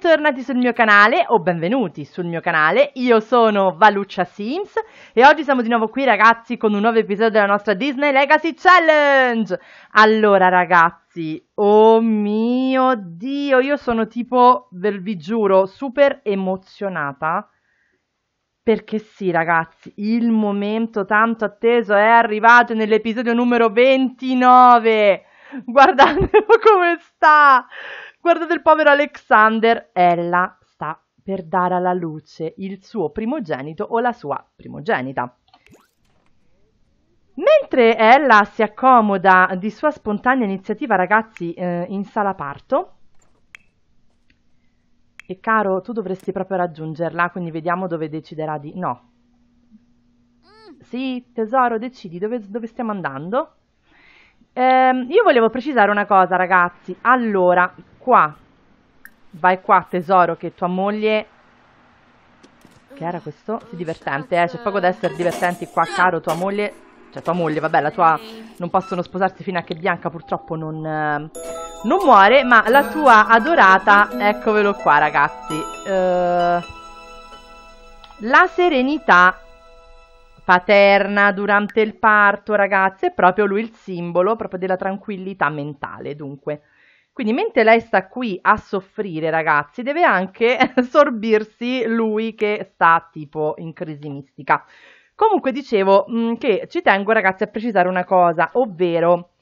Bentornati sul mio canale o benvenuti sul mio canale, io sono Valuccia Sims e oggi siamo di nuovo qui ragazzi con un nuovo episodio della nostra Disney Legacy Challenge Allora ragazzi, oh mio Dio, io sono tipo, ve vi giuro, super emozionata perché sì, ragazzi, il momento tanto atteso è arrivato nell'episodio numero 29. Guardatelo come sta! Guardate il povero Alexander, ella sta per dare alla luce il suo primogenito o la sua primogenita. Mentre ella si accomoda di sua spontanea iniziativa, ragazzi, eh, in sala parto, e caro, tu dovresti proprio raggiungerla, quindi vediamo dove deciderà di... No. Mm. Sì, tesoro, decidi dove, dove stiamo andando. Ehm, io volevo precisare una cosa, ragazzi. Allora, qua. Vai qua, tesoro, che tua moglie... Che era questo? Sì, divertente, eh. C'è poco da essere divertenti qua, caro. Tua moglie... Cioè, tua moglie, vabbè, la tua... Non possono sposarsi fino a che Bianca purtroppo non... Ehm, non muore, ma la tua adorata... Eccovelo qua, ragazzi. Ehm... La serenità paterna durante il parto, ragazzi, è proprio lui il simbolo proprio della tranquillità mentale, dunque. Quindi mentre lei sta qui a soffrire, ragazzi, deve anche sorbirsi lui che sta tipo in crisi mistica. Comunque dicevo mh, mm, che ci tengo, ragazzi, a precisare una cosa, ovvero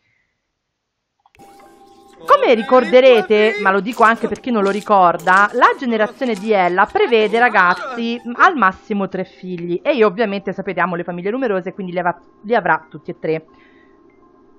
come ricorderete, ma lo dico anche per chi non lo ricorda, la generazione di Ella prevede ragazzi al massimo tre figli e io ovviamente sapete le famiglie numerose quindi li, av- li avrà tutti e tre.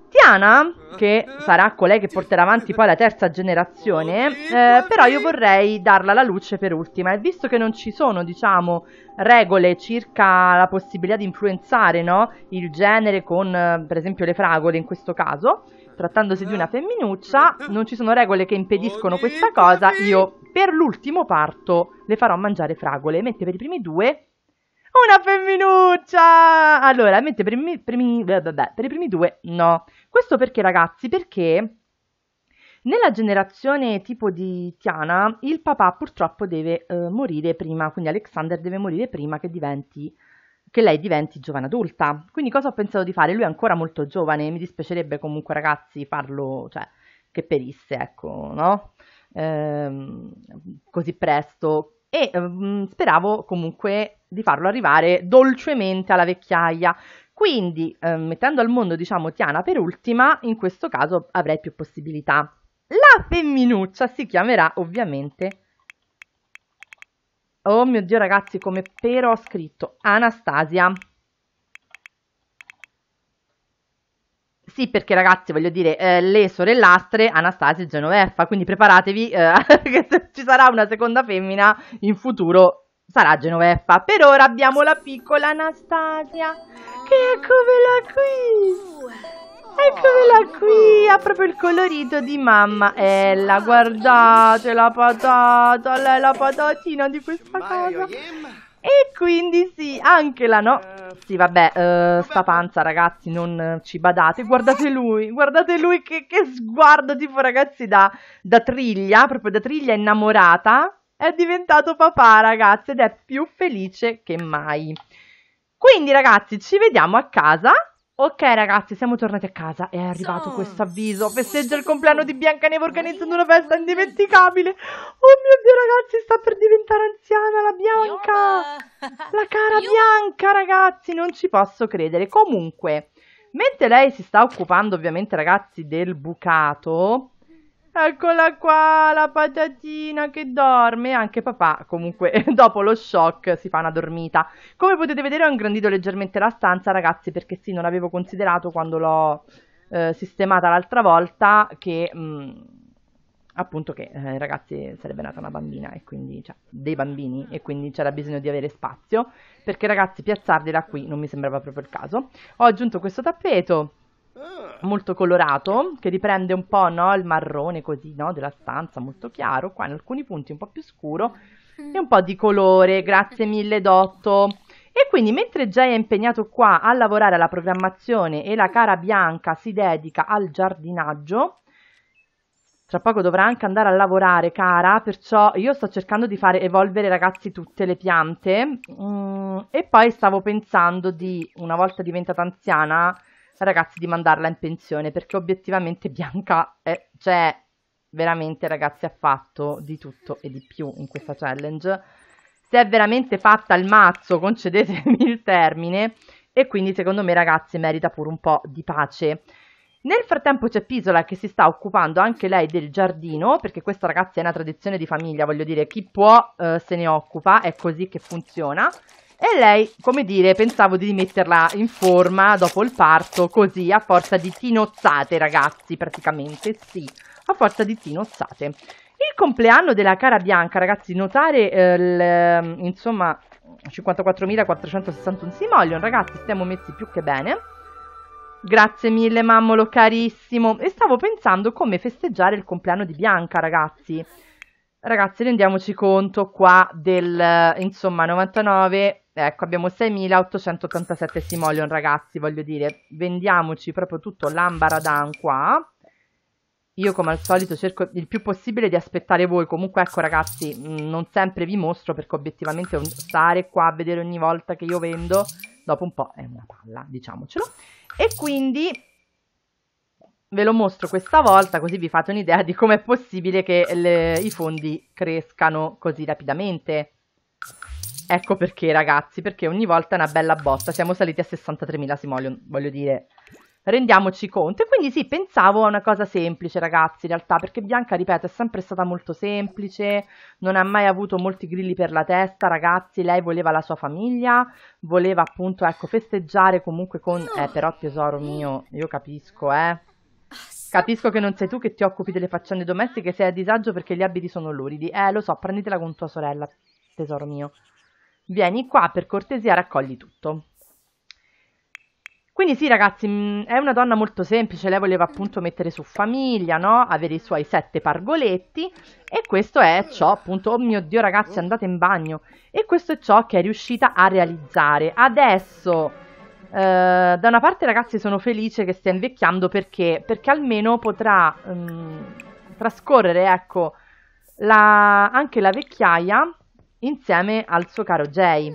Tiana, che sarà colei che porterà avanti poi la terza generazione, eh, però io vorrei darla alla luce per ultima. E visto che non ci sono, diciamo, regole circa la possibilità di influenzare no? il genere con, per esempio, le fragole in questo caso, trattandosi di una femminuccia, non ci sono regole che impediscono questa cosa, io per l'ultimo parto le farò mangiare fragole, mentre per i primi due... Una femminuccia! Allora, mentre per i primi, vabbè, per i primi due no. Questo perché ragazzi? Perché nella generazione tipo di Tiana il papà purtroppo deve eh, morire prima, quindi Alexander deve morire prima che diventi che lei diventi giovane adulta. Quindi cosa ho pensato di fare? Lui è ancora molto giovane, mi dispiacerebbe comunque ragazzi farlo, cioè, che perisse, ecco, no? Ehm, così presto. E ehm, speravo comunque di farlo arrivare dolcemente alla vecchiaia. Quindi, eh, mettendo al mondo, diciamo, Tiana per ultima, in questo caso avrei più possibilità. La femminuccia si chiamerà ovviamente Oh mio Dio ragazzi, come però ho scritto Anastasia. Sì, perché ragazzi, voglio dire, eh, le sorellastre Anastasia e Genoveffa, quindi preparatevi eh, che se ci sarà una seconda femmina in futuro sarà Genoveffa. Per ora abbiamo la piccola Anastasia, che è come la qui. Eccola qui, ha proprio il colorito di mamma Ella, guardate la patata, lei la patatina di questa cosa E quindi sì, anche la no eh, Sì vabbè, uh, sta panza ragazzi, non eh, ci badate Guardate lui, guardate lui che, che sguardo tipo ragazzi da, da triglia, proprio da triglia innamorata è diventato papà, ragazzi, ed è più felice che mai. Quindi, ragazzi, ci vediamo a casa Ok ragazzi, siamo tornati a casa è arrivato questo avviso. Festeggia il compleanno di Biancaneve organizzando una festa indimenticabile. Oh mio Dio ragazzi, sta per diventare anziana la Bianca. La cara Bianca ragazzi, non ci posso credere. Comunque, mentre lei si sta occupando ovviamente ragazzi del bucato, Eccola qua, la patatina che dorme. Anche papà, comunque, dopo lo shock si fa una dormita. Come potete vedere ho ingrandito leggermente la stanza, ragazzi, perché sì, non avevo considerato quando l'ho eh, sistemata l'altra volta che... Mh, mm, appunto che eh, ragazzi sarebbe nata una bambina e quindi cioè, dei bambini e quindi c'era bisogno di avere spazio perché ragazzi piazzargliela qui non mi sembrava proprio il caso ho aggiunto questo tappeto Ah. molto colorato che riprende un po' no, il marrone così no, della stanza molto chiaro qua in alcuni punti un po' più scuro mm. e un po' di colore grazie mm. mille Dotto e quindi mentre Jay è impegnato qua a lavorare alla programmazione e la mm. cara bianca si dedica al giardinaggio tra poco dovrà anche andare a lavorare cara perciò io sto cercando di fare evolvere ragazzi tutte le piante mm, e poi stavo pensando di una volta diventata anziana ragazzi di mandarla in pensione perché obiettivamente Bianca è, cioè veramente ragazzi ha fatto di tutto e di più in questa challenge se è veramente fatta il mazzo concedetemi il termine e quindi secondo me ragazzi merita pure un po' di pace nel frattempo c'è Pisola che si sta occupando anche lei del giardino, perché questa ragazza è una tradizione di famiglia, voglio dire, chi può eh, se ne occupa, è così che funziona. E lei, come dire, pensavo di rimetterla in forma dopo il parto, così, a forza di tinozzate, ragazzi, praticamente, sì, a forza di tinozzate. Il compleanno della cara bianca, ragazzi, notare, eh, insomma, 54.461 simoleon, ragazzi, stiamo messi più che bene. Grazie mille, mammolo carissimo. E stavo pensando come festeggiare il compleanno di Bianca, ragazzi. Ragazzi, rendiamoci conto qua del, eh, insomma, 99, ecco, abbiamo 6.887 simoleon, ragazzi, voglio dire, vendiamoci proprio tutto l'ambaradan qua. Io, come al solito, cerco il più possibile di aspettare voi. Comunque, ecco, ragazzi, mm, non sempre vi mostro, perché obiettivamente stare qua a vedere ogni volta che io vendo, dopo un po' è una palla, diciamocelo. E quindi ve lo mostro questa volta così vi fate un'idea di com'è possibile che le, i fondi crescano così rapidamente. Ecco perché ragazzi, perché ogni volta è una bella botta, siamo saliti a 63.000 simoleon, voglio dire, rendiamoci conto. E quindi sì, pensavo a una cosa semplice ragazzi in realtà, perché Bianca, ripeto, è sempre stata molto semplice, non ha mai avuto molti grilli per la testa ragazzi, lei voleva la sua famiglia, voleva appunto, ecco, festeggiare comunque con... Eh però tesoro mio, io capisco eh Capisco che non sei tu che ti occupi delle faccende domestiche, sei a disagio perché gli abiti sono luridi. Eh, lo so, prenditela con tua sorella, tesoro mio. Vieni qua, per cortesia, raccogli tutto. Quindi sì ragazzi, mm, è una donna molto semplice, lei voleva appunto mettere su famiglia, no? avere i suoi sette pargoletti e questo è ciò appunto, oh mio Dio ragazzi andate in bagno, e questo è ciò che è riuscita a realizzare. Adesso eh, da una parte, ragazzi, sono felice che stia invecchiando perché, perché almeno potrà um, trascorrere ecco, la, anche la vecchiaia insieme al suo caro Jay,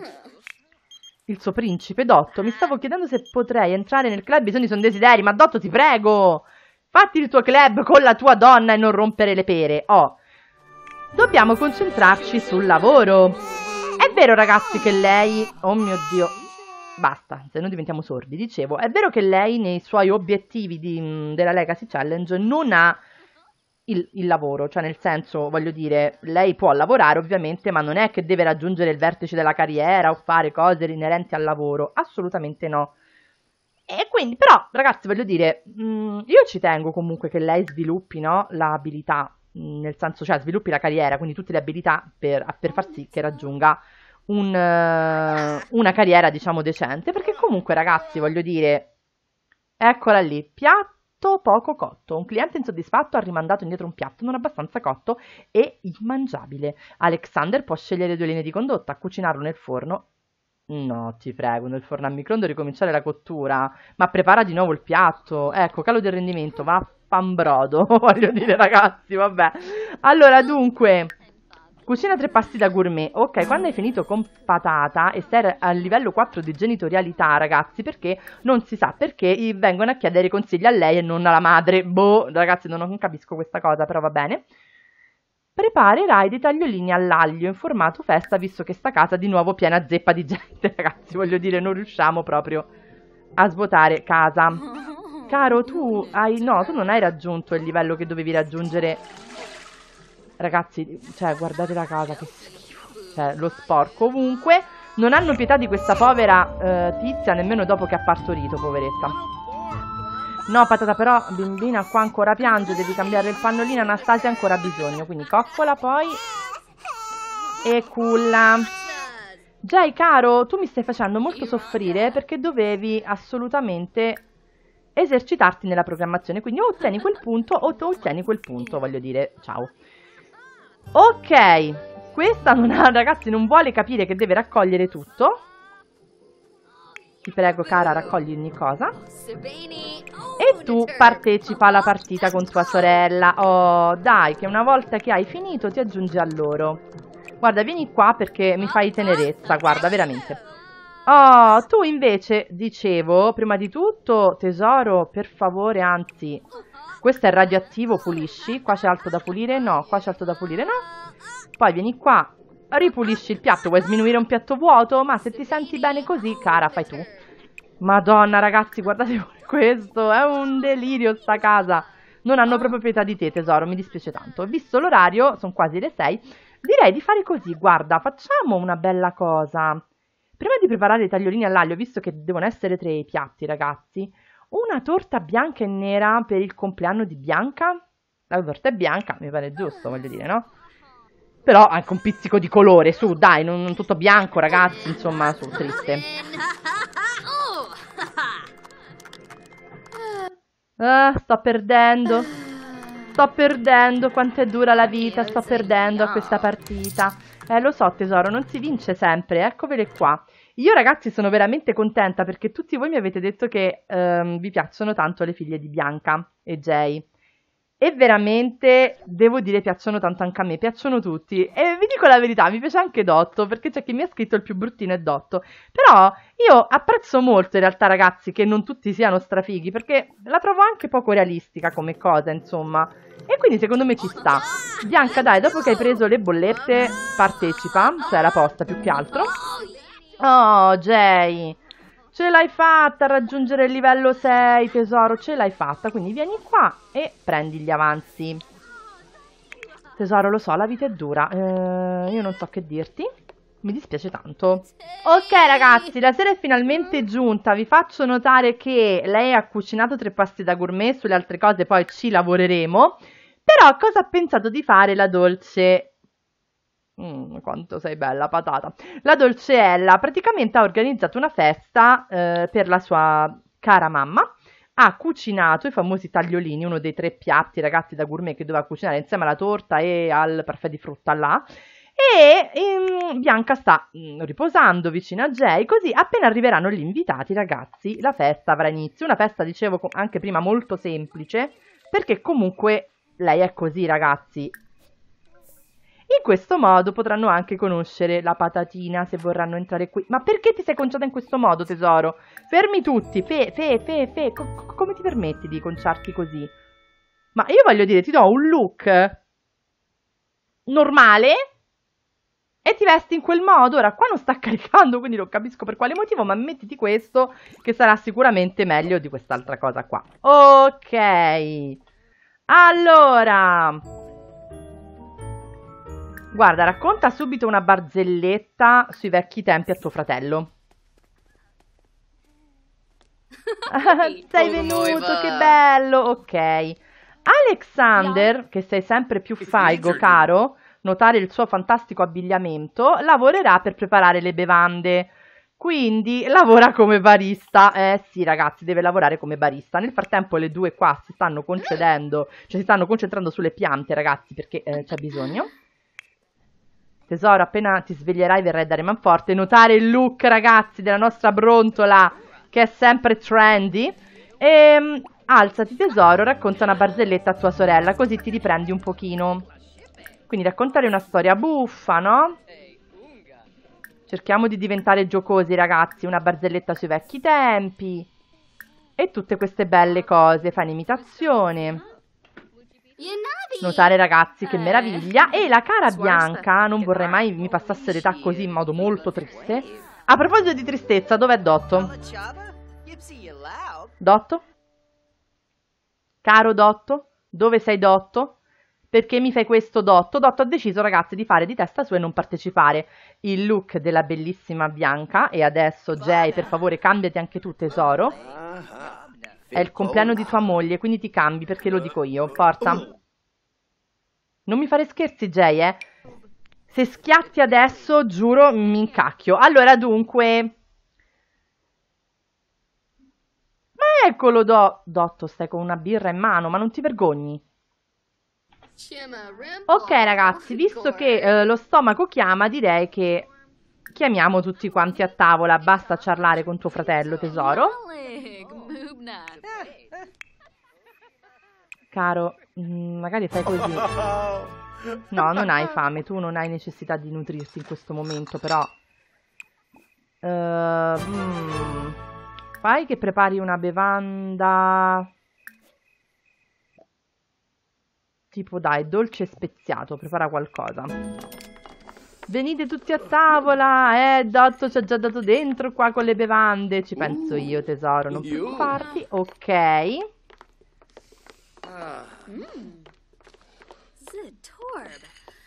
il suo principe Dotto. Mi stavo chiedendo se potrei entrare nel club i sogni sono desideri, ma Dotto ti prego, fatti il tuo club con la tua donna e non rompere le pere. Oh, dobbiamo concentrarci sul lavoro. È vero, ragazzi, che lei... Oh mio Dio, basta, se no diventiamo sordi. Dicevo, è vero che lei nei suoi obiettivi di, mm, della Legacy Challenge non ha il, il, lavoro, cioè nel senso, voglio dire, lei può lavorare ovviamente, ma non è che deve raggiungere il vertice della carriera o fare cose inerenti al lavoro, assolutamente no. E quindi, però, ragazzi, voglio dire, mm, io ci tengo comunque che lei sviluppi no, l'abilità, mm, nel senso, cioè sviluppi la carriera, quindi tutte le abilità per, per far sì che raggiunga un, eh, una carriera, diciamo, decente. Perché comunque, ragazzi, voglio dire, eccola lì, piatto poco cotto. Un cliente insoddisfatto ha rimandato indietro un piatto non abbastanza cotto e immangiabile. Alexander può scegliere due linee di condotta, cucinarlo nel forno. No, ti prego, nel forno a microonde ricominciare la cottura, ma prepara di nuovo il piatto. Ecco, calo del rendimento, va panbrodo, voglio dire ragazzi, vabbè. Allora, dunque, Cucina tre pasti da gourmet. Ok, quando hai finito con patata e sei al livello 4 di genitorialità, ragazzi, perché non si sa perché vengono a chiedere consigli a lei e non alla madre. Boh, ragazzi, non, non capisco questa cosa, però va bene. Preparerai dei tagliolini all'aglio in formato festa, visto che sta casa di nuovo piena zeppa di gente, ragazzi. Voglio dire, non riusciamo proprio a svuotare casa. Caro, tu hai... No, tu non hai raggiunto il livello che dovevi raggiungere Ragazzi, cioè, guardate la casa, che schifo. Cioè, lo sporco. Comunque, non hanno pietà di questa povera eh, tizia nemmeno dopo che ha partorito, poveretta. No, patata, però, bimbina qua ancora piange, devi cambiare il pannolino, Anastasia ancora bisogno. Quindi coccola poi e culla. Jay, caro, tu mi stai facendo molto soffrire perché dovevi assolutamente esercitarti nella programmazione. Quindi o ottieni quel punto o ottieni quel punto, voglio dire, ciao. Ok, questa non ha, ragazzi, non vuole capire che deve raccogliere tutto. Ti prego, cara, raccogli ogni cosa. E tu partecipa alla partita con tua sorella. Oh, dai, che una volta che hai finito ti aggiungi a loro. Guarda, vieni qua perché mi fai tenerezza, guarda, veramente. Oh, tu invece, dicevo, prima di tutto, tesoro, per favore, anzi, questo è radioattivo, pulisci. Qua c'è altro da pulire? No. Qua c'è altro da pulire? No. Poi vieni qua, ripulisci il piatto. Vuoi sminuire un piatto vuoto? Ma se ti senti bene così, cara, fai tu. Madonna, ragazzi, guardate questo. È un delirio sta casa. Non hanno proprio pietà di te, tesoro. Mi dispiace tanto. Visto l'orario, sono quasi le 6. Direi di fare così. Guarda, facciamo una bella cosa. Prima di preparare i tagliolini all'aglio, visto che devono essere tre i piatti, ragazzi, una torta bianca e nera per il compleanno di Bianca? La torta è bianca, mi pare giusto, voglio dire, no? Però anche un pizzico di colore, su, dai, non, non tutto bianco, ragazzi, insomma, su, triste. Oh. Ah, sto perdendo. Sto perdendo, quanto è dura la vita, sto perdendo a questa partita. Eh, lo so, tesoro, non si vince sempre, eccovele qua. Io ragazzi sono veramente contenta perché tutti voi mi avete detto che ehm, vi piacciono tanto le figlie di Bianca e Jay. E veramente devo dire piacciono tanto anche a me, piacciono tutti. E vi dico la verità, mi piace anche Dotto, perché c'è chi mi ha scritto il più bruttino è Dotto. Però io apprezzo molto in realtà ragazzi che non tutti siano strafighi, perché la trovo anche poco realistica come cosa, insomma. E quindi secondo me ci sta. Bianca dai, dopo che hai preso le bollette, partecipa, cioè la posta più che altro. Oh, Jay, ce l'hai fatta a raggiungere il livello 6, tesoro, ce l'hai fatta, quindi vieni qua e prendi gli avanzi. Tesoro, lo so, la vita è dura, eh, io non so che dirti, mi dispiace tanto. Ok ragazzi, la sera è finalmente giunta, vi faccio notare che lei ha cucinato tre pasti da gourmet, sulle altre cose poi ci lavoreremo, però cosa ha pensato di fare la dolce Mm, quanto sei bella patata. La Dolceella praticamente ha organizzato una festa eh, per la sua cara mamma. Ha cucinato i famosi tagliolini, uno dei tre piatti ragazzi da gourmet che doveva cucinare insieme alla torta e al parfait di frutta là. E ehm, Bianca sta mh, mm, riposando vicino a Jay, così appena arriveranno gli invitati ragazzi la festa avrà inizio. Una festa, dicevo anche prima, molto semplice, perché comunque lei è così ragazzi, in questo modo potranno anche conoscere la patatina se vorranno entrare qui. Ma perché ti sei conciata in questo modo, tesoro? Fermi tutti, fe, fe, fe, fe. Co come ti permetti di conciarti così? Ma io voglio dire, ti do un look normale e ti vesti in quel modo. Ora, qua non sta caricando, quindi non capisco per quale motivo, ma mettiti questo che sarà sicuramente meglio di quest'altra cosa qua. Ok. Allora... Guarda, racconta subito una barzelletta sui vecchi tempi a tuo fratello. sei venuto, che bello! Ok. Alexander, che sei sempre più faigo, caro, notare il suo fantastico abbigliamento, lavorerà per preparare le bevande. Quindi lavora come barista. Eh sì, ragazzi, deve lavorare come barista. Nel frattempo le due qua si stanno concedendo, cioè si stanno concentrando sulle piante, ragazzi, perché eh, c'è bisogno. Tesoro, appena ti sveglierai verrai a da Remanforte. Notare il look, ragazzi, della nostra brontola, che è sempre trendy. E ehm, alzati, tesoro, racconta una barzelletta a tua sorella, così ti riprendi un pochino. Quindi raccontare una storia buffa, no? Cerchiamo di diventare giocosi, ragazzi. Una barzelletta sui vecchi tempi. E tutte queste belle cose. Fa un'imitazione. Notare ragazzi, che eh, meraviglia! E la cara bianca, non vorrei mai mi passasse l'età così in modo molto triste. A proposito di tristezza, dov'è Dotto? Dotto? Caro Dotto, dove sei Dotto? Perché mi fai questo Dotto? Dotto ha deciso ragazzi di fare di testa sua e non partecipare. Il look della bellissima Bianca e adesso Jay, per favore cambiati anche tu tesoro. Ah, ah. È il compleanno di tua moglie, quindi ti cambi perché lo dico io. Forza. Non mi fare scherzi, Jay, eh. Se schiatti adesso, giuro, mi incacchio. Allora, dunque... Ma eccolo, Do Dotto, stai con una birra in mano, ma non ti vergogni. Ok, ragazzi, visto che eh, lo stomaco chiama, direi che Chiamiamo tutti quanti a tavola, basta ciarlare con tuo fratello, tesoro. Caro, mm, magari fai così. No, non hai fame, tu non hai necessità di nutrirti in questo momento, però... Uh, fai che prepari una bevanda... Tipo dai, dolce speziato, prepara qualcosa. Venite tutti a tavola, eh, Dotto ci ha già dato dentro qua con le bevande, ci penso uh. io tesoro, non preoccuparti, ok. Ah. Mm.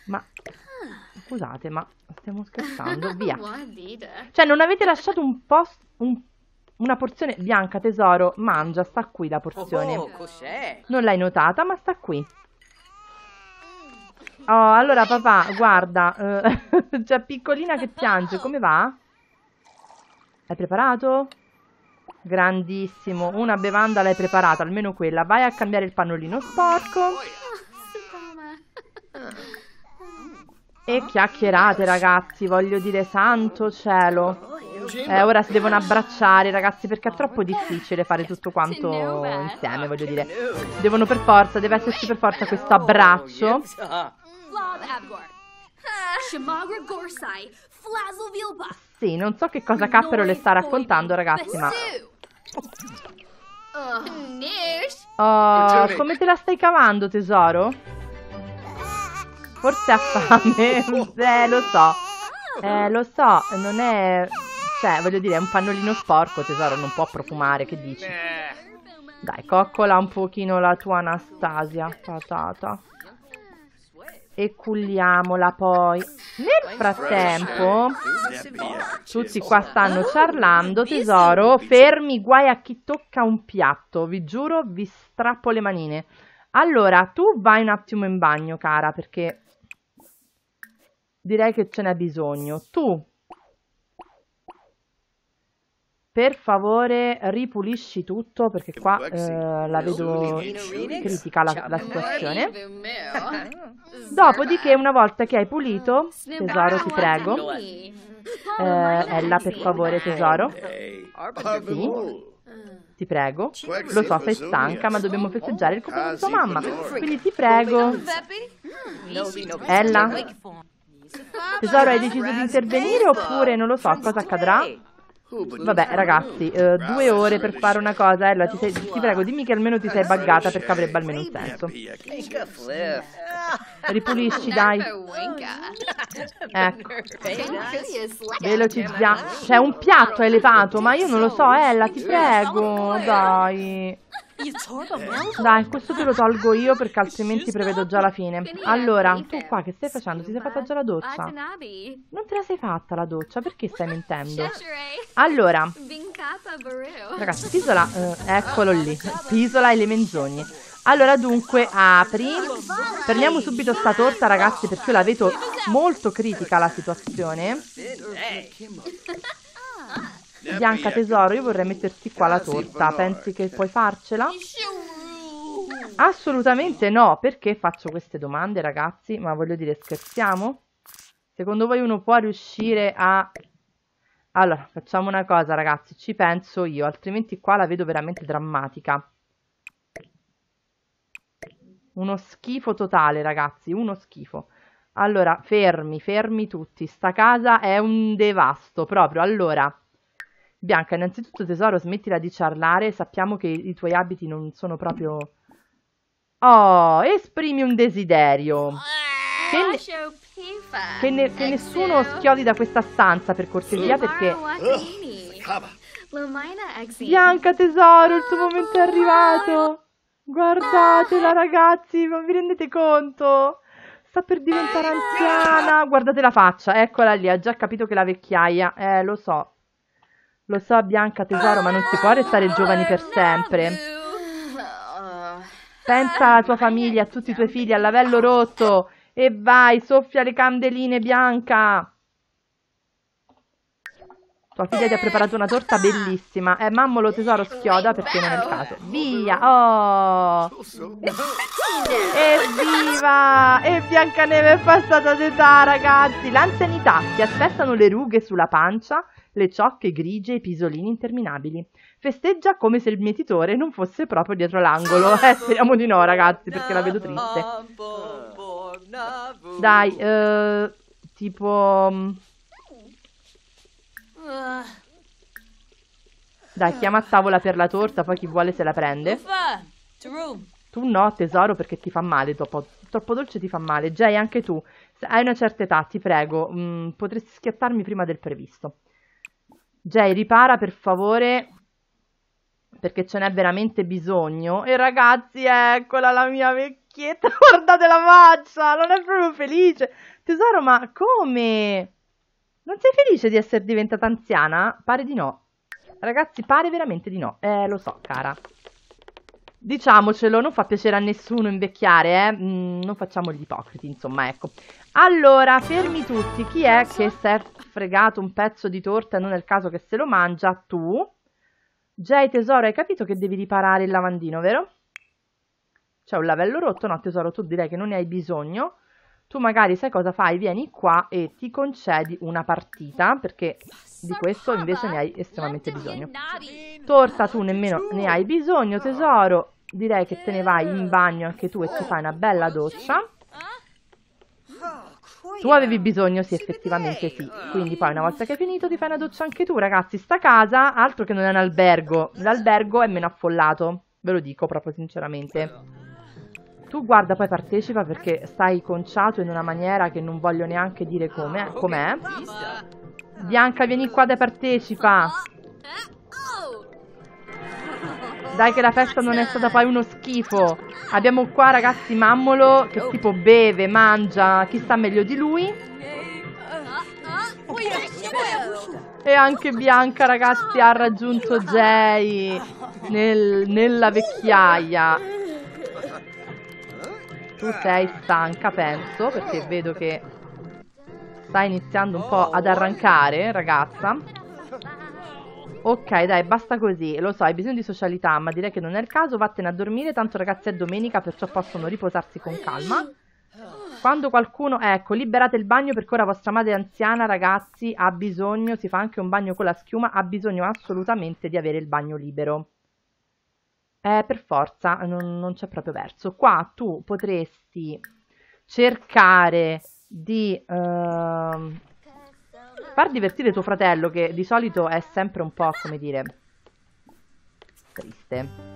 Ma, scusate, ma stiamo scherzando, via. Cioè, non avete lasciato un posto, un, una porzione bianca tesoro, mangia, sta qui la porzione. Oh, non l'hai notata, ma sta qui. Oh, allora papà, guarda, eh, c'è piccolina che piange, come va? Hai preparato? Grandissimo, una bevanda l'hai preparata, almeno quella. Vai a cambiare il pannolino sporco. E chiacchierate ragazzi, voglio dire, santo cielo. Eh, ora si devono abbracciare ragazzi perché è troppo difficile fare tutto quanto insieme, voglio dire. Devono per forza, deve esserci per forza questo abbraccio of Avgor. Shamagra Gorsai, Flazzle Vilba. Sì, non so che cosa cappero le sta raccontando, ragazzi, ma... Oh, oh, oh come te la stai cavando, tesoro? Forse ha fame. Oh. eh, lo so. Eh, lo so, non è... Cioè, voglio dire, è un pannolino sporco, tesoro, non può profumare, che dici? Eh. Dai, coccola un pochino la tua Anastasia, patata e culliamola poi. Nel frattempo, tutti qua stanno ciarlando, tesoro, fermi, guai a chi tocca un piatto, vi giuro, vi strappo le manine. Allora, tu vai un attimo in bagno, cara, perché direi che ce n'è bisogno. Tu per favore ripulisci tutto perché qua eh, la vedo critica la, la situazione. Dopodiché una volta che hai pulito, ah, tesoro ti prego, eh, Ella per favore tesoro, sì, ah, boh. ah. ti prego, lo so sei stanca ma dobbiamo oh. festeggiare il compleanno di tua mamma, quindi ti prego, mm, Ella, tesoro hai deciso di intervenire oppure non lo so cosa accadrà? Vabbè ragazzi, eh, due ore per fare una cosa, Ella, eh, ti, sei, ti prego dimmi che almeno ti sei buggata perché avrebbe almeno un senso. Ripulisci dai. Ecco. Velocizza. C'è un piatto elevato, ma io non lo so, Ella, ti prego, dai. Eh. Dai, questo te lo tolgo io perché altrimenti prevedo già la fine. Allora, tu qua che stai facendo? Ti sei fatta già la doccia? Ah, non te la sei fatta la doccia, perché stai mentendo? Allora, ragazzi, Tisola, eh, eccolo lì, Tisola e le menzogne. Allora dunque apri, prendiamo subito sta torta ragazzi perché io la vedo molto critica la situazione. Eh, eh, Bianca tesoro, io vorrei metterti qua la torta. Pensi che puoi farcela? Assolutamente no, perché faccio queste domande, ragazzi? Ma voglio dire, scherziamo? Secondo voi uno può riuscire a... Allora, facciamo una cosa, ragazzi, ci penso io, altrimenti qua la vedo veramente drammatica. Uno schifo totale, ragazzi, uno schifo. Allora, fermi, fermi tutti, sta casa è un devasto, proprio, allora... Bianca, innanzitutto tesoro, smettila di ciarlare, sappiamo che i tuoi abiti non sono proprio... Oh, esprimi un desiderio. Che, ne... che, ne... che nessuno schiodi da questa stanza, per cortesia, perché... Bianca, tesoro, il tuo momento è arrivato. Guardatela, ragazzi, non vi rendete conto? Sta per diventare anziana. Guardate la faccia, eccola lì, ha già capito che la vecchiaia. Eh, lo so, lo so, Bianca, tesoro, ma non si può restare giovani per sempre. Pensa alla tua famiglia, a tutti i tuoi figli, al lavello rotto. E vai, soffia le candeline, Bianca. Tua figlia ti ha preparato una torta bellissima. Eh, mammolo tesoro schioda perché non è il caso. Via! Oh! Evviva! E Biancaneve è passata d'età, ragazzi! L'anzianità! Ti aspettano le rughe sulla pancia, le ciocche grigie e i pisolini interminabili. Festeggia come se il mietitore non fosse proprio dietro l'angolo. Eh, speriamo di no, ragazzi, perché la vedo triste. Dai, eh, tipo... Mm, dai, chiama a tavola per la torta, poi chi vuole se la prende. Tu no, tesoro, perché ti fa male troppo, troppo dolce ti fa male. Jay, anche tu. hai una certa età, ti prego, mh, mm, potresti schiattarmi prima del previsto. Jay, ripara per favore perché ce n'è veramente bisogno. E ragazzi, eccola la mia vecchietta, guardate la faccia, non è proprio felice. Tesoro, ma come? Non sei felice di essere diventata anziana? Pare di no. Ragazzi, pare veramente di no. Eh, lo so, cara. Diciamocelo, non fa piacere a nessuno invecchiare, eh? Mm, non facciamo gli ipocriti, insomma, ecco. Allora, fermi tutti. Chi è che si è fregato un pezzo di torta? Non è il caso che se lo mangia, tu. Jay, tesoro, hai capito che devi riparare il lavandino, vero? C'è un lavello rotto? No, tesoro, tu direi che non ne hai bisogno tu magari sai cosa fai, vieni qua e ti concedi una partita, perché di questo invece ne hai estremamente bisogno. Torta tu nemmeno ne hai bisogno, tesoro, direi che te ne vai in bagno anche tu e ti fai una bella doccia. Tu avevi bisogno, sì, effettivamente sì. Quindi poi una volta che hai finito ti fai una doccia anche tu, ragazzi. Sta casa, altro che non è un albergo. L'albergo è meno affollato, ve lo dico proprio sinceramente. Tu guarda, poi partecipa perché stai conciato in una maniera che non voglio neanche dire com'è. Com Bianca, vieni qua da partecipa. Dai che la festa non è stata poi uno schifo. Abbiamo qua, ragazzi, Mammolo che tipo beve, mangia, chi sta meglio di lui. E anche Bianca, ragazzi, ha raggiunto Jay nel, nella vecchiaia tu sei stanca, penso, perché vedo che sta iniziando un po' ad arrancare, ragazza. Ok, dai, basta così. Lo so, hai bisogno di socialità, ma direi che non è il caso. Vattene a dormire, tanto ragazzi è domenica, perciò possono riposarsi con calma. Quando qualcuno... Ecco, liberate il bagno perché ora vostra madre anziana, ragazzi, ha bisogno... Si fa anche un bagno con la schiuma, ha bisogno assolutamente di avere il bagno libero. Eh, per forza, non, non c'è proprio verso. Qua tu potresti cercare di ehm, far divertire tuo fratello, che di solito è sempre un po', come dire, triste.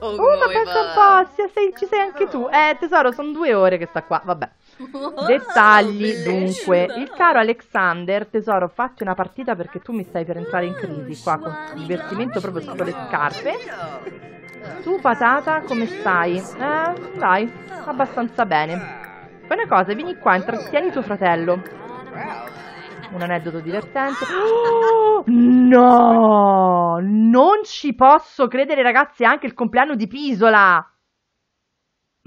Oh, oh, ma pensa un po', sei, ci sei anche tu. Eh, tesoro, sono due ore che sta qua, vabbè. Dettagli dunque. Il caro Alexander, tesoro, fatti una partita perché tu mi stai per entrare in crisi qua con il divertimento proprio sotto le scarpe. Tu patata, come stai? Eh, dai, abbastanza bene. Fai una cosa, vieni qua, intrattieni tuo fratello. Un aneddoto divertente. Oh, no! Non ci posso credere, ragazzi, è anche il compleanno di Pisola!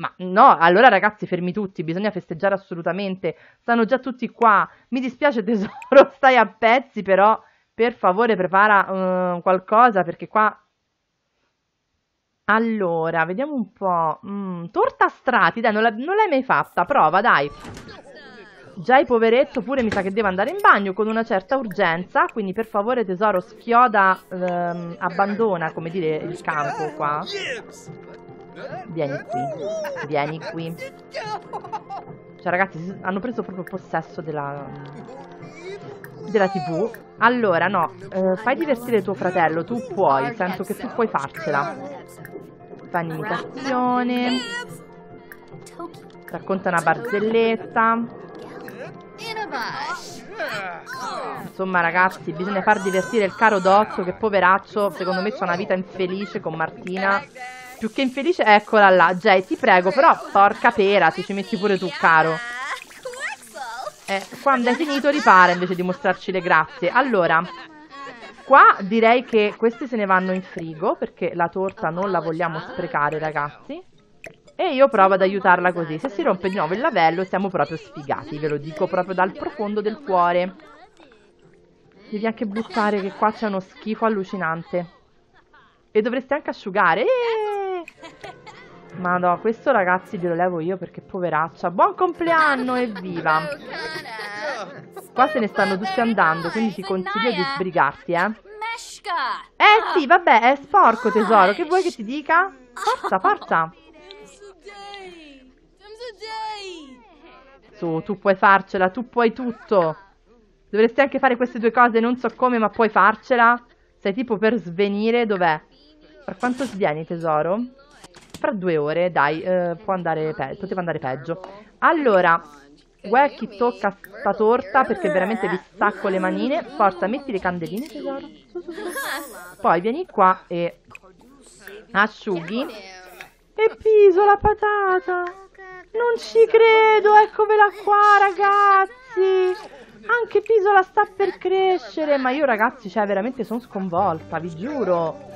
Ma no, allora ragazzi, fermi tutti, bisogna festeggiare assolutamente. Stanno già tutti qua. Mi dispiace tesoro, stai a pezzi, però per favore prepara uh, qualcosa perché qua allora, vediamo un po'. Mm, torta strati, dai, non, l'hai mai fatta. Prova, dai. Già il poveretto pure mi sa che deve andare in bagno con una certa urgenza, quindi per favore tesoro schioda, ehm, abbandona, come dire, il campo qua. Vieni qui. Vieni qui. Cioè, ragazzi, hanno preso proprio possesso della... della tv. Allora, no, eh, fai divertire tuo fratello, tu puoi, sento che tu puoi farcela. Fa imitazione. Racconta una barzelletta. Insomma ragazzi bisogna far divertire il caro Dotto che poveraccio secondo me c'ha una vita infelice con Martina più che infelice, eccola là. Jay, ti prego, però porca pera, ti ci metti pure tu, caro. Eh, quando è finito ripara invece di mostrarci le grazie. Allora, qua direi che questi se ne vanno in frigo perché la torta non la vogliamo sprecare, ragazzi. E io provo ad aiutarla così. Se si rompe di nuovo il lavello siamo proprio sfigati, ve lo dico proprio dal profondo del cuore. Devi anche buttare che qua c'è uno schifo allucinante. E dovresti anche asciugare. Eeeh! Ma no, questo ragazzi glielo levo io perché poveraccia. Buon compleanno, evviva! Qua se ne stanno tutti andando, quindi ti consiglio di sbrigarti, eh. Eh sì, vabbè, è sporco tesoro, che vuoi che ti dica? Forza, forza! Su, tu puoi farcela, tu puoi tutto! Dovresti anche fare queste due cose, non so come, ma puoi farcela. Sei tipo per svenire, dov'è? Per quanto svieni, tesoro? fra due ore, dai, eh, andare poteva andare peggio. Allora, Wacky tocca sta torta perché veramente vi stacco le manine. Forza, metti le candeline, tesoro. Poi vieni qua e asciughi. E piso la patata! Non ci credo, eccomela qua, ragazzi! Anche Pisola sta per crescere, ma io ragazzi, cioè veramente sono sconvolta, vi giuro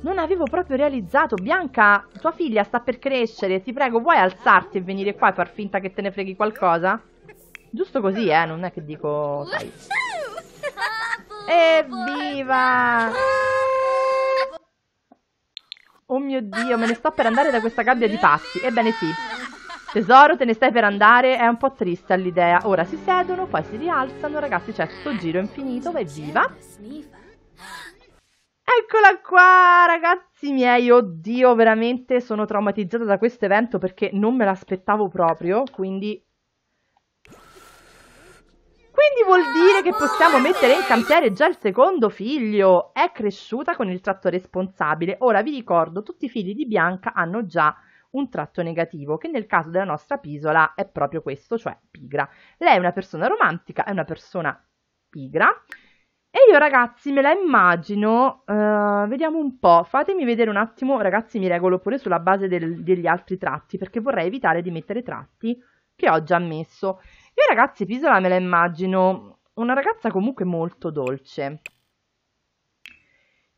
non avevo proprio realizzato. Bianca, tua figlia sta per crescere, ti prego, vuoi alzarti e venire qua e far finta che te ne freghi qualcosa? Giusto così, eh, non è che dico... Sai. Evviva! Oh mio Dio, me ne sto per andare da questa gabbia di pazzi. Ebbene sì. Tesoro, te ne stai per andare? È un po' triste all'idea. Ora si sedono, poi si rialzano. Ragazzi, c'è sto giro infinito. Evviva! viva! Eccola qua, ragazzi miei. Oddio, veramente sono traumatizzata da questo evento perché non me l'aspettavo proprio, quindi quindi vuol dire che possiamo mettere in cantiere già il secondo figlio. È cresciuta con il tratto responsabile. Ora vi ricordo, tutti i figli di Bianca hanno già un tratto negativo, che nel caso della nostra pisola è proprio questo, cioè pigra. Lei è una persona romantica, è una persona pigra. E io ragazzi me la immagino, uh, vediamo un po', fatemi vedere un attimo, ragazzi mi regolo pure sulla base del, degli altri tratti perché vorrei evitare di mettere tratti che ho già messo. Io ragazzi Pisola me la immagino una ragazza comunque molto dolce.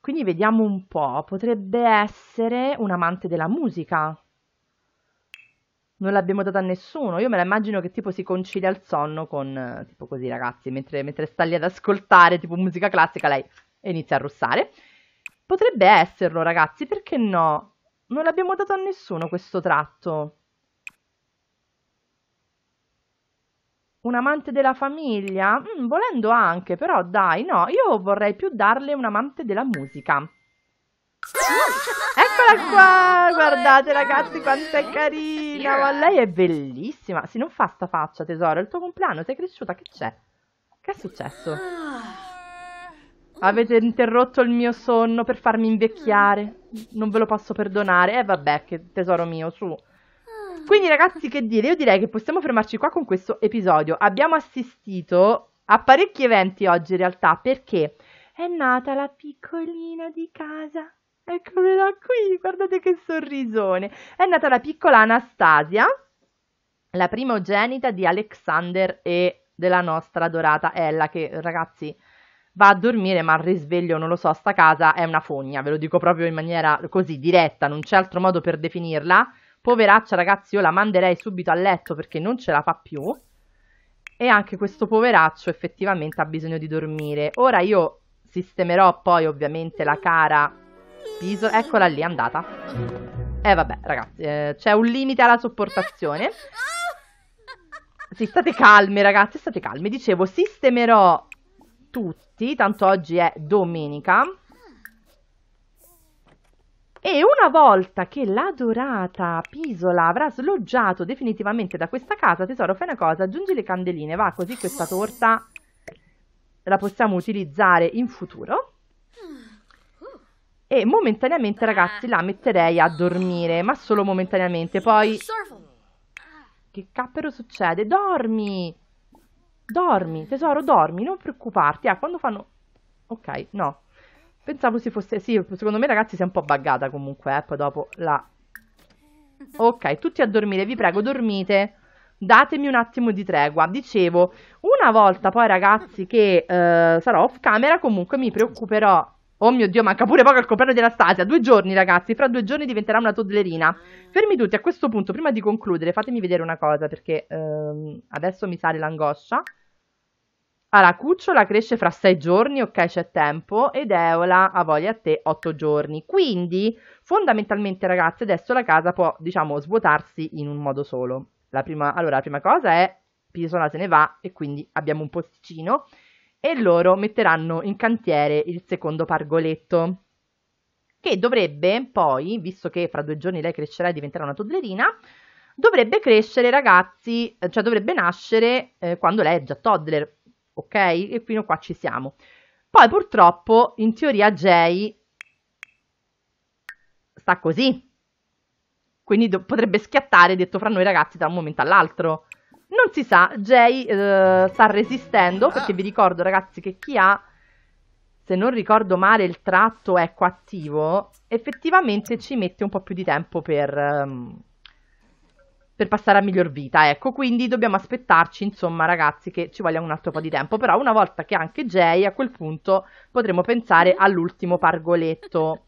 Quindi vediamo un po', potrebbe essere un amante della musica, non l'abbiamo data a nessuno. Io me la immagino che tipo si concilia il sonno con eh, tipo così, ragazzi, mentre, mentre sta lì ad ascoltare tipo musica classica, lei inizia a russare. Potrebbe esserlo, ragazzi, perché no? Non l'abbiamo dato a nessuno questo tratto. Un amante della famiglia? Mm, volendo anche, però dai, no, io vorrei più darle un amante della musica. Eccola qua, guardate ragazzi quanto è carina, ma lei è bellissima. si non fa sta faccia tesoro, è il tuo compleanno, sei cresciuta, che c'è? Che è successo? Avete interrotto il mio sonno per farmi invecchiare, non ve lo posso perdonare. E eh, vabbè, che tesoro mio, su. Quindi ragazzi, che dire? Io direi che possiamo fermarci qua con questo episodio. Abbiamo assistito a parecchi eventi oggi in realtà perché è nata la piccolina di casa. Eccola qui, guardate che sorrisone. È nata la piccola Anastasia, la primogenita di Alexander e della nostra adorata Ella, che ragazzi va a dormire ma al risveglio, non lo so, sta casa è una fogna, ve lo dico proprio in maniera così diretta, non c'è altro modo per definirla. Poveraccia ragazzi, io la manderei subito a letto perché non ce la fa più. E anche questo poveraccio effettivamente ha bisogno di dormire. Ora io sistemerò poi ovviamente la cara Piso, eccola lì, è andata. eh, vabbè, ragazzi, eh, c'è un limite alla sopportazione. Sì, state calmi, ragazzi, state calmi. Dicevo, sistemerò tutti, tanto oggi è domenica. E una volta che l'adorata Pisola avrà sloggiato definitivamente da questa casa, tesoro, fai una cosa, aggiungi le candeline, va, così questa torta la possiamo utilizzare in futuro. E momentaneamente, ah. ragazzi, la metterei a dormire, ma solo momentaneamente. Poi... Che cappero succede? Dormi! Dormi, tesoro, dormi, non preoccuparti. Ah, quando fanno... Ok, no. Pensavo si fosse... Sì, secondo me, ragazzi, si è un po' buggata comunque, eh, poi dopo la... Ok, tutti a dormire, vi prego, dormite datemi un attimo di tregua. Dicevo, una volta poi ragazzi che eh, sarò off camera, comunque mi preoccuperò Oh mio Dio, manca pure poco al compleanno di Anastasia. Due giorni, ragazzi. Fra due giorni diventerà una toddlerina. Fermi tutti, a questo punto, prima di concludere, fatemi vedere una cosa, perché ehm, adesso mi sale l'angoscia. Allora, cucciola cresce fra sei giorni, ok, c'è tempo, ed Eola ha voglia a te otto giorni. Quindi, fondamentalmente, ragazzi, adesso la casa può, diciamo, svuotarsi in un modo solo. La prima, allora, la prima cosa è Pisola se ne va e quindi abbiamo un posticino e loro metteranno in cantiere il secondo pargoletto che dovrebbe poi, visto che fra due giorni lei crescerà e diventerà una toddlerina, dovrebbe crescere ragazzi, cioè dovrebbe nascere eh, quando lei è già toddler, ok? E fino a qua ci siamo. Poi purtroppo in teoria Jay sta così, quindi potrebbe schiattare, detto fra noi ragazzi, da un momento all'altro. Non si sa, Jay eh, sta resistendo ah. perché vi ricordo ragazzi che chi ha, se non ricordo male, il tratto ecco attivo, effettivamente ci mette un po' più di tempo per, um, per passare a miglior vita, ecco, quindi dobbiamo aspettarci insomma ragazzi che ci voglia un altro po' di tempo, però una volta che anche Jay a quel punto potremo pensare all'ultimo pargoletto.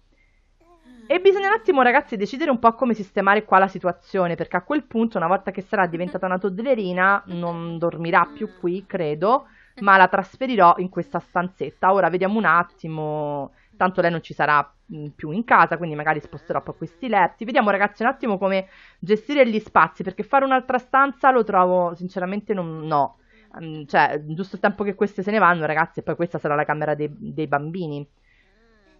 E bisogna un attimo, ragazzi, decidere un po' come sistemare qua la situazione, perché a quel punto, una volta che sarà diventata una toddlerina, non dormirà più qui, credo, ma la trasferirò in questa stanzetta. Ora vediamo un attimo, tanto lei non ci sarà mm, più in casa, quindi magari sposterò poi questi letti. Vediamo, ragazzi, un attimo come gestire gli spazi, perché fare un'altra stanza lo trovo, sinceramente, non, no. Mm, cioè, giusto il tempo che queste se ne vanno, ragazzi, e poi questa sarà la camera dei, dei bambini.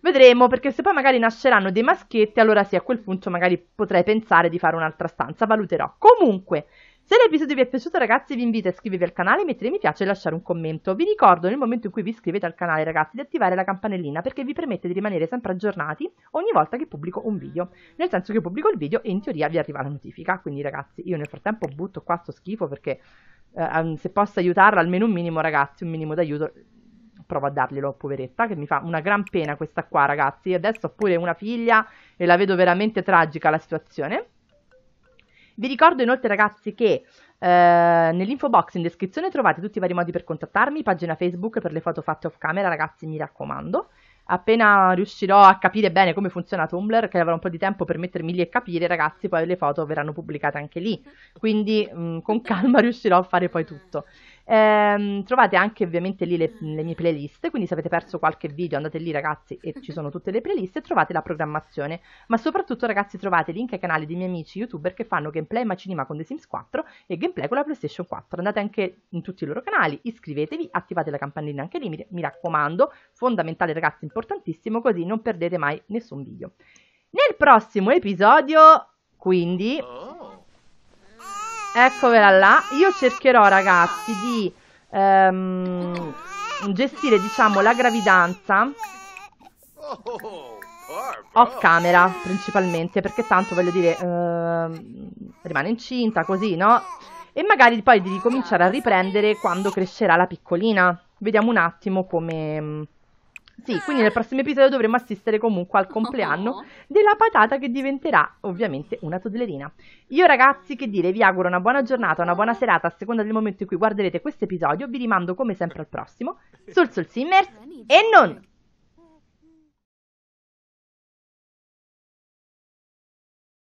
Vedremo, perché se poi magari nasceranno dei maschietti, allora sì, a quel punto magari potrei pensare di fare un'altra stanza, valuterò. Comunque, se l'episodio vi è piaciuto ragazzi vi invito a iscrivervi al canale, mettere mi piace e lasciare un commento. Vi ricordo nel momento in cui vi iscrivete al canale ragazzi di attivare la campanellina perché vi permette di rimanere sempre aggiornati ogni volta che pubblico un video. Nel senso che pubblico il video e in teoria vi arriva la notifica. Quindi ragazzi io nel frattempo butto qua sto schifo perché eh, se posso aiutarla almeno un minimo ragazzi, un minimo d'aiuto provo a darglielo, poveretta, che mi fa una gran pena questa qua, ragazzi. Adesso ho pure una figlia e la vedo veramente tragica la situazione. Vi ricordo inoltre, ragazzi, che Uh, nell'info box in descrizione trovate tutti i vari modi per contattarmi, pagina Facebook per le foto fatte off camera, ragazzi mi raccomando. Appena riuscirò a capire bene come funziona Tumblr, che avrò un po' di tempo per mettermi lì e capire, ragazzi, poi le foto verranno pubblicate anche lì. Quindi mh, mm, con calma riuscirò a fare poi tutto. Ehm, trovate anche ovviamente lì le, le, mie playlist, quindi se avete perso qualche video andate lì ragazzi e ci sono tutte le playlist e trovate la programmazione, ma soprattutto ragazzi trovate link ai canali dei miei amici youtuber che fanno gameplay cinema con The Sims 4 e gameplay con la PlayStation 4, andate anche in tutti i loro canali, iscrivetevi, attivate la campanellina anche lì, mi, mi raccomando, fondamentale ragazzi, importantissimo, così non perdete mai nessun video. Nel prossimo episodio, quindi... Oh Eccola là. Io cercherò, ragazzi, di ehm, gestire, diciamo, la gravidanza off camera, principalmente, perché tanto, voglio dire, ehm, rimane incinta, così, no? E magari poi di ricominciare a riprendere quando crescerà la piccolina. Vediamo un attimo come... Sì, quindi eh. nel prossimo episodio dovremo assistere comunque al compleanno oh, oh, oh. della patata che diventerà ovviamente una toddlerina. Io ragazzi, che dire, vi auguro una buona giornata, una buona serata a seconda del momento in cui guarderete questo episodio. Vi rimando come sempre al prossimo. Sul Sul Simmers e non!